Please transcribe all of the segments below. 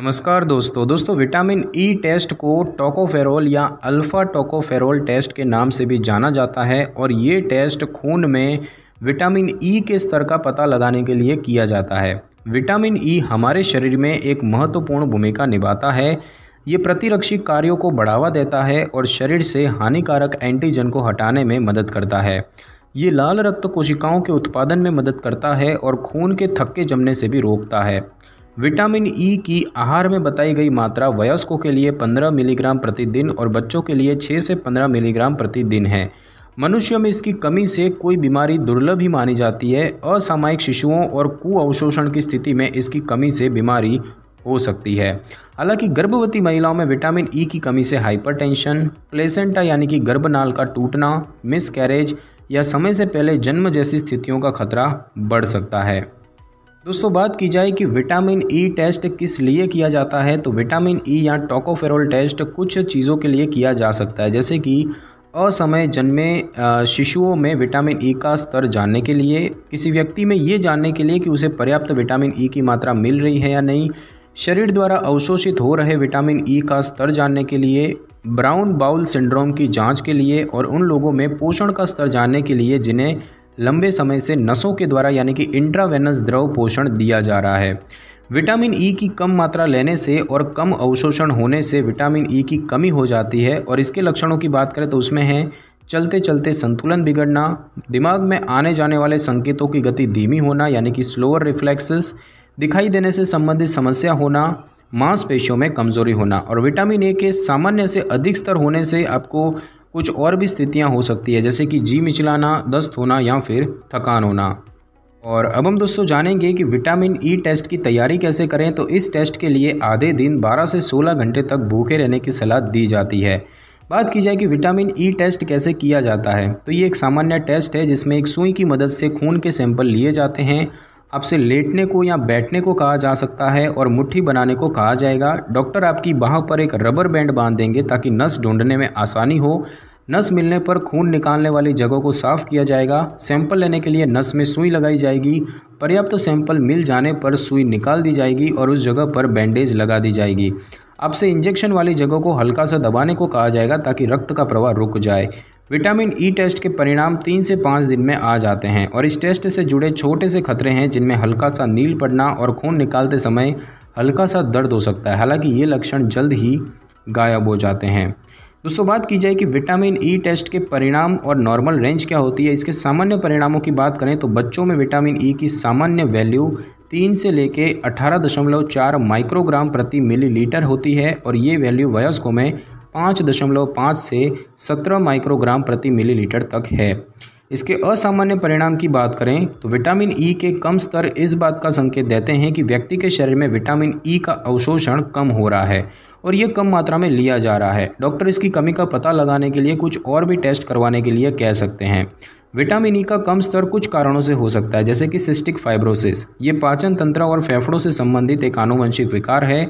नमस्कार दोस्तों दोस्तों विटामिन ई e टेस्ट को टोकोफेरोल या अल्फ़ा टोकोफेरोल टेस्ट के नाम से भी जाना जाता है और ये टेस्ट खून में विटामिन ई e के स्तर का पता लगाने के लिए किया जाता है विटामिन ई e हमारे शरीर में एक महत्वपूर्ण भूमिका निभाता है ये प्रतिरक्षी कार्यों को बढ़ावा देता है और शरीर से हानिकारक एंटीजन को हटाने में मदद करता है ये लाल रक्त कोशिकाओं के उत्पादन में मदद करता है और खून के थक्के जमने से भी रोकता है विटामिन ई e की आहार में बताई गई मात्रा वयस्कों के लिए 15 मिलीग्राम प्रतिदिन और बच्चों के लिए 6 से 15 मिलीग्राम प्रतिदिन है मनुष्यों में इसकी कमी से कोई बीमारी दुर्लभ ही मानी जाती है असामयिक शिशुओं और कुअवशोषण की स्थिति में इसकी कमी से बीमारी हो सकती है हालांकि गर्भवती महिलाओं में विटामिन ई e की कमी से हाइपरटेंशन, प्लेसेंटा यानी कि गर्भनाल का टूटना मिसकैरेज या समय से पहले जन्म जैसी स्थितियों का खतरा बढ़ सकता है दोस्तों बात की जाए कि विटामिन ई e टेस्ट किस लिए किया जाता है तो विटामिन ई e या टोकोफेरोल टेस्ट कुछ चीज़ों के लिए किया जा सकता है जैसे कि असमय जन्मे शिशुओं में विटामिन ई e का स्तर जानने के लिए किसी व्यक्ति में ये जानने के लिए कि उसे पर्याप्त विटामिन ई e की मात्रा मिल रही है या नहीं शरीर द्वारा अवशोषित हो रहे विटामिन ई e का स्तर जानने के लिए ब्राउन बाउल सिंड्रोम की जांच के लिए और उन लोगों में पोषण का स्तर जानने के लिए जिन्हें लंबे समय से नसों के द्वारा यानी कि इंट्रावेनस द्रव पोषण दिया जा रहा है विटामिन ई e की कम मात्रा लेने से और कम अवशोषण होने से विटामिन ई e की कमी हो जाती है और इसके लक्षणों की बात करें तो उसमें है चलते चलते संतुलन बिगड़ना दिमाग में आने जाने वाले संकेतों की गति धीमी होना यानी कि स्लोअर रिफ्लेक्सेस दिखाई देने से संबंधित समस्या होना मांसपेशियों में कमजोरी होना और विटामिन ए के सामान्य से अधिक स्तर होने से आपको कुछ और भी स्थितियाँ हो सकती है जैसे कि जी मिचलाना दस्त होना या फिर थकान होना और अब हम दोस्तों जानेंगे कि विटामिन ई e टेस्ट की तैयारी कैसे करें तो इस टेस्ट के लिए आधे दिन 12 से 16 घंटे तक भूखे रहने की सलाह दी जाती है बात की जाए कि विटामिन ई e टेस्ट कैसे किया जाता है तो ये एक सामान्य टेस्ट है जिसमें एक सुई की मदद से खून के सैंपल लिए जाते हैं आपसे लेटने को या बैठने को कहा जा सकता है और मुट्ठी बनाने को कहा जाएगा डॉक्टर आपकी बाह पर एक रबर बैंड बांध देंगे ताकि नस ढूंढने में आसानी हो नस मिलने पर खून निकालने वाली जगहों को साफ किया जाएगा सैंपल लेने के लिए नस में सुई लगाई जाएगी पर्याप्त तो सैंपल मिल जाने पर सुई निकाल दी जाएगी और उस जगह पर बैंडेज लगा दी जाएगी आपसे इंजेक्शन वाली जगह को हल्का सा दबाने को कहा जाएगा ताकि रक्त का प्रवाह रुक जाए विटामिन ई e टेस्ट के परिणाम तीन से पाँच दिन में आ जाते हैं और इस टेस्ट से जुड़े छोटे से खतरे हैं जिनमें हल्का सा नील पड़ना और खून निकालते समय हल्का सा दर्द हो सकता है हालांकि ये लक्षण जल्द ही गायब हो जाते हैं दोस्तों बात की जाए कि विटामिन ई e टेस्ट के परिणाम और नॉर्मल रेंज क्या होती है इसके सामान्य परिणामों की बात करें तो बच्चों में विटामिन ई e की सामान्य वैल्यू तीन से लेके चार माइक्रोग्राम प्रति मिलीलीटर होती है और ये वैल्यू वयस्कों में पाँच दशमलव पाँच से सत्रह माइक्रोग्राम प्रति मिलीलीटर तक है इसके असामान्य परिणाम की बात करें तो विटामिन ई e के कम स्तर इस बात का संकेत देते हैं कि व्यक्ति के शरीर में विटामिन ई e का अवशोषण कम हो रहा है और ये कम मात्रा में लिया जा रहा है डॉक्टर इसकी कमी का पता लगाने के लिए कुछ और भी टेस्ट करवाने के लिए कह सकते हैं विटामिन ई e का कम स्तर कुछ कारणों से हो सकता है जैसे कि सिस्टिक फाइब्रोसिस ये पाचन तंत्र और फेफड़ों से संबंधित एक आनुवंशिक विकार है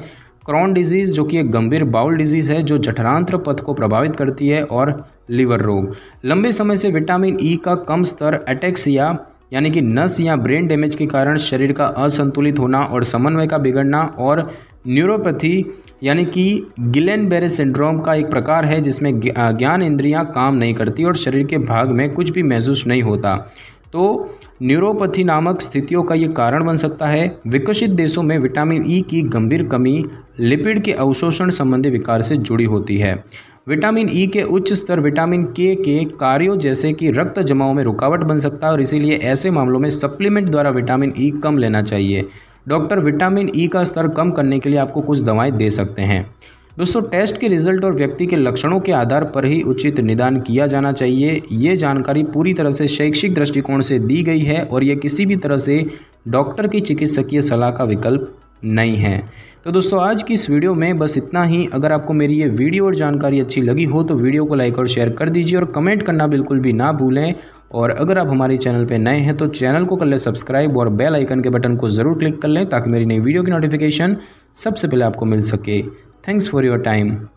क्रॉन डिजीज़ जो कि एक गंभीर बाउल डिजीज़ है जो जठरांत्र पथ को प्रभावित करती है और लिवर रोग लंबे समय से विटामिन ई e का कम स्तर या यानी कि नस या ब्रेन डैमेज के कारण शरीर का असंतुलित होना और समन्वय का बिगड़ना और न्यूरोपैथी यानी कि गिलेन बेरे सिंड्रोम का एक प्रकार है जिसमें ज्ञान इंद्रियां काम नहीं करती और शरीर के भाग में कुछ भी महसूस नहीं होता तो न्यूरोपैथी नामक स्थितियों का ये कारण बन सकता है विकसित देशों में विटामिन ई e की गंभीर कमी लिपिड के अवशोषण संबंधी विकार से जुड़ी होती है विटामिन ई e के उच्च स्तर विटामिन के के कार्यों जैसे कि रक्त जमाव में रुकावट बन सकता है और इसीलिए ऐसे मामलों में सप्लीमेंट द्वारा विटामिन ई e कम लेना चाहिए डॉक्टर विटामिन ई e का स्तर कम करने के लिए आपको कुछ दवाएं दे सकते हैं दोस्तों टेस्ट के रिजल्ट और व्यक्ति के लक्षणों के आधार पर ही उचित निदान किया जाना चाहिए ये जानकारी पूरी तरह से शैक्षिक दृष्टिकोण से दी गई है और ये किसी भी तरह से डॉक्टर की चिकित्सकीय सलाह का विकल्प नहीं है तो दोस्तों आज की इस वीडियो में बस इतना ही अगर आपको मेरी ये वीडियो और जानकारी अच्छी लगी हो तो वीडियो को लाइक और शेयर कर दीजिए और कमेंट करना बिल्कुल भी ना भूलें और अगर आप हमारे चैनल पर नए हैं तो चैनल को कर लें सब्सक्राइब और बेल आइकन के बटन को ज़रूर क्लिक कर लें ताकि मेरी नई वीडियो की नोटिफिकेशन सबसे पहले आपको मिल सके Thanks for your time.